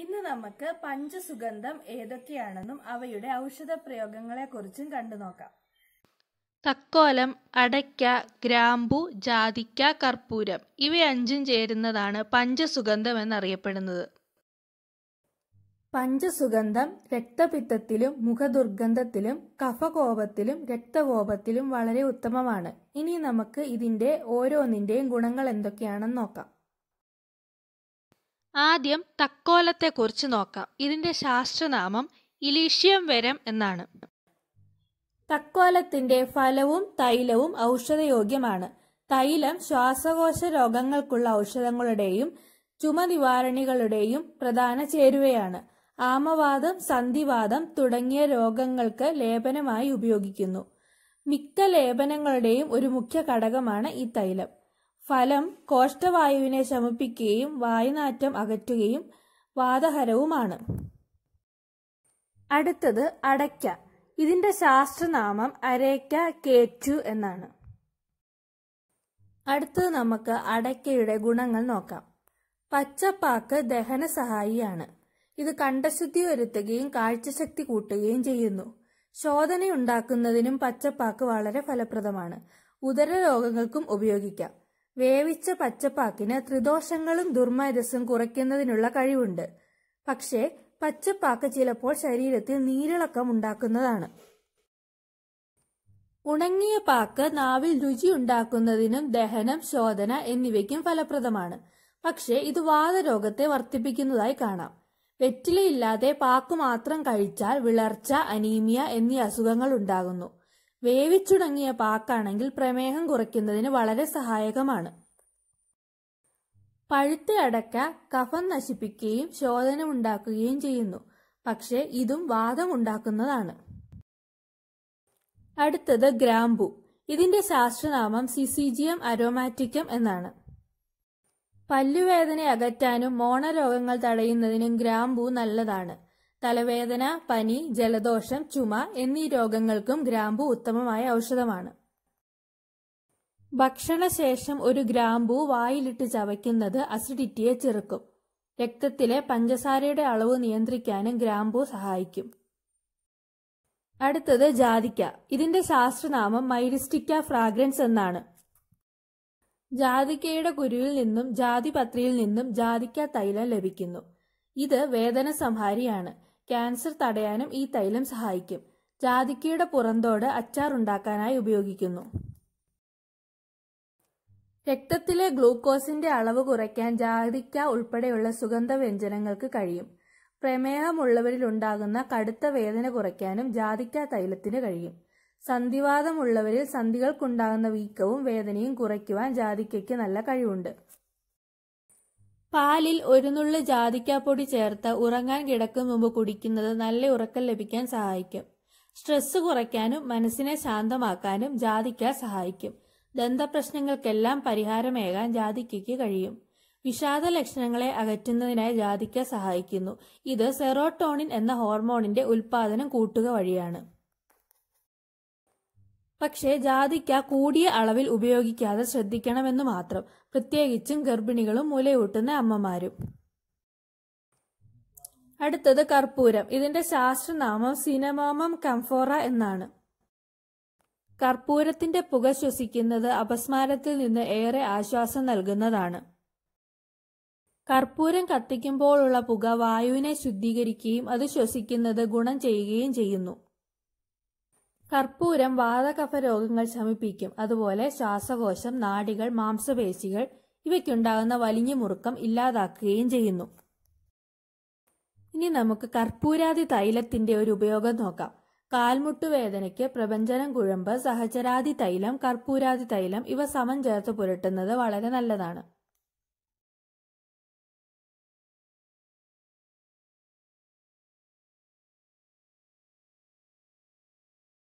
ഇന്ന് നമുക്ക് പഞ്ചസുഗന്ധം ഏതൊക്കെയാണെന്നും അവയുടെ ഔഷധ കുറിച്ചും കണ്ടു നോക്കാം തക്കോലം അടയ്ക്ക ഗ്രാമ്പു ജാതിക്ക കർപ്പൂരം ഇവയഞ്ചും ചേരുന്നതാണ് പഞ്ചസുഗന്ധം എന്നറിയപ്പെടുന്നത് പഞ്ചസുഗന്ധം രക്തപിത്തത്തിലും മുഖദുർഗന്ധത്തിലും കഫകോപത്തിലും രക്തകോപത്തിലും വളരെ ഉത്തമമാണ് ഇനി നമുക്ക് ഇതിന്റെ ഓരോന്നിന്റെയും ഗുണങ്ങൾ എന്തൊക്കെയാണെന്ന് നോക്കാം ആദ്യം തക്കോലത്തെക്കുറിച്ച് നോക്കാം ഇതിൻ്റെ ശാസ്ത്രനാമം ഇലീഷ്യം വരം എന്നാണ് തക്കോലത്തിന്റെ ഫലവും തൈലവും ഔഷധയോഗ്യമാണ് തൈലം ശ്വാസകോശ രോഗങ്ങൾക്കുള്ള ഔഷധങ്ങളുടെയും ചുമനിവാരണികളുടെയും പ്രധാന ചേരുവയാണ് ആമവാദം സന്ധിവാദം തുടങ്ങിയ രോഗങ്ങൾക്ക് ലേപനമായി ഉപയോഗിക്കുന്നു മിക്ക ലേപനങ്ങളുടെയും ഒരു മുഖ്യ ഘടകമാണ് ഈ തൈലം ഫലം കോഷ്ടവായുവിനെ ശമിപ്പിക്കുകയും വായുനാറ്റം അകറ്റുകയും വാതഹരവുമാണ് അടുത്തത് അടയ്ക്ക ഇതിന്റെ ശാസ്ത്രനാമം അരയ്ക്ക കേറ്റു എന്നാണ് അടുത്തത് നമുക്ക് അടയ്ക്കയുടെ ഗുണങ്ങൾ നോക്കാം പച്ചപ്പാക്ക് ദഹന സഹായിയാണ് ഇത് കണ്ടശുദ്ധി വരുത്തുകയും കാഴ്ചശക്തി കൂട്ടുകയും ചെയ്യുന്നു ശോധനയുണ്ടാക്കുന്നതിനും പച്ചപ്പാക്ക് വളരെ ഫലപ്രദമാണ് ഉദര രോഗങ്ങൾക്കും ഉപയോഗിക്കാം വേവിച്ച പച്ചപ്പാക്കിന് ത്രിദോഷങ്ങളും ദുർമേധസ്സും കുറയ്ക്കുന്നതിനുള്ള കഴിവുണ്ട് പക്ഷേ പച്ചപ്പാക്ക് ചിലപ്പോൾ ശരീരത്തിൽ നീരിളക്കം ഉണ്ടാക്കുന്നതാണ് ഉണങ്ങിയ പാക്ക് നാവിൽ രുചി ഉണ്ടാക്കുന്നതിനും ദഹനം ശോധന എന്നിവയ്ക്കും ഫലപ്രദമാണ് പക്ഷേ ഇത് വാതരോഗത്തെ വർദ്ധിപ്പിക്കുന്നതായി കാണാം വെറ്റിലയില്ലാതെ പാക്ക് മാത്രം കഴിച്ചാൽ വിളർച്ച അനീമിയ എന്നീ അസുഖങ്ങൾ ഉണ്ടാകുന്നു വേവിച്ചുടങ്ങിയ പാക്കാണെങ്കിൽ പ്രമേഹം കുറയ്ക്കുന്നതിന് വളരെ സഹായകമാണ് പഴുത്ത അടക്ക കഫം നശിപ്പിക്കുകയും ശോധനമുണ്ടാക്കുകയും ചെയ്യുന്നു പക്ഷേ ഇതും വാദം ഉണ്ടാക്കുന്നതാണ് അടുത്തത് ഗ്രാമ്പു ഇതിന്റെ ശാസ്ത്രനാമം സിസിജിയം അരോമാറ്റിക്കം എന്നാണ് പല്ലുവേദന അകറ്റാനും മോണരോഗങ്ങൾ തടയുന്നതിനും ഗ്രാമ്പു നല്ലതാണ് തലവേദന പനി ജലദോഷം ചുമ എന്നീ രോഗങ്ങൾക്കും ഗ്രാമ്പു ഉത്തമമായ ഔഷധമാണ് ഭക്ഷണശേഷം ഒരു ഗ്രാമ്പു വായിലിട്ട് ചവയ്ക്കുന്നത് അസിഡിറ്റിയെ ചെറുക്കും രക്തത്തിലെ പഞ്ചസാരയുടെ അളവ് നിയന്ത്രിക്കാനും ഗ്രാമ്പു സഹായിക്കും അടുത്തത് ജാതിക്ക ഇതിന്റെ ശാസ്ത്രനാമം മൈരിസ്റ്റിക്ക ഫ്രാഗ്രൻസ് എന്നാണ് ജാതിക്കയുടെ കുരുവിൽ നിന്നും ജാതിപത്രിയിൽ നിന്നും ജാതിക്ക തൈലം ലഭിക്കുന്നു ഇത് വേദന സംഹാരിയാണ് ക്യാൻസർ തടയാനും ഈ തൈലം സഹായിക്കും ജാതിക്കയുടെ പുറന്തോട് അച്ചാർ ഉണ്ടാക്കാനായി ഉപയോഗിക്കുന്നു രക്തത്തിലെ ഗ്ലൂക്കോസിന്റെ അളവ് കുറയ്ക്കാൻ ജാതിക്ക ഉൾപ്പെടെയുള്ള സുഗന്ധ വ്യഞ്ജനങ്ങൾക്ക് കഴിയും ഉണ്ടാകുന്ന കടുത്ത വേദന കുറയ്ക്കാനും ജാതിക്ക തൈലത്തിന് കഴിയും സന്ധിവാദമുള്ളവരിൽ സന്ധികൾക്കുണ്ടാകുന്ന വീക്കവും വേദനയും കുറയ്ക്കുവാൻ ജാതിക്കയ്ക്ക് നല്ല കഴിവുണ്ട് പാലിൽ ഒരു നുള്ളു ജാതിക്കാപ്പൊടി ചേർത്ത് ഉറങ്ങാൻ കിടക്കും മുമ്പ് കുടിക്കുന്നത് നല്ല ഉറക്കം ലഭിക്കാൻ സഹായിക്കും സ്ട്രെസ് കുറയ്ക്കാനും മനസ്സിനെ ശാന്തമാക്കാനും ജാതിക്ക സഹായിക്കും ദന്തപ്രശ്നങ്ങൾക്കെല്ലാം പരിഹാരമേകാൻ ജാതിക്കയ്ക്ക് കഴിയും വിഷാദ ലക്ഷണങ്ങളെ അകറ്റുന്നതിനായി ജാതിക്ക സഹായിക്കുന്നു ഇത് സെറോട്ടോണിൻ എന്ന ഹോർമോണിന്റെ ഉൽപാദനം കൂട്ടുക വഴിയാണ് പക്ഷേ ജാതിക്ക കൂടിയ അളവിൽ ഉപയോഗിക്കാതെ ശ്രദ്ധിക്കണമെന്ന് മാത്രം പ്രത്യേകിച്ചും ഗർഭിണികളും മുലയൂട്ടുന്ന അമ്മമാരും അടുത്തത് കർപ്പൂരം ഇതിന്റെ ശാസ്ത്രനാമം സിനമോമം കംഫോറ എന്നാണ് കർപ്പൂരത്തിന്റെ പുക ശ്വസിക്കുന്നത് അപസ്മാരത്തിൽ നിന്ന് ഏറെ ആശ്വാസം നൽകുന്നതാണ് കർപ്പൂരം കത്തിക്കുമ്പോഴുള്ള പുക വായുവിനെ ശുദ്ധീകരിക്കുകയും അത് ശ്വസിക്കുന്നത് ഗുണം ചെയ്യുകയും ചെയ്യുന്നു കർപ്പൂരം വാതകഫ രോഗങ്ങൾ ശമിപ്പിക്കും അതുപോലെ ശ്വാസകോശം നാടികൾ മാംസപേശികൾ ഇവയ്ക്കുണ്ടാകുന്ന വലിഞ്ഞു മുറുക്കം ഇല്ലാതാക്കുകയും ചെയ്യുന്നു ഇനി നമുക്ക് കർപ്പൂരാതി തൈലത്തിന്റെ ഒരു ഉപയോഗം നോക്കാം കാൽമുട്ടുവേദനയ്ക്ക് പ്രപഞ്ചനം കുഴമ്പ് സഹചരാതി തൈലം കർപ്പൂരാതി തൈലം ഇവ സമം ചേർത്ത് പുരട്ടുന്നത് വളരെ നല്ലതാണ്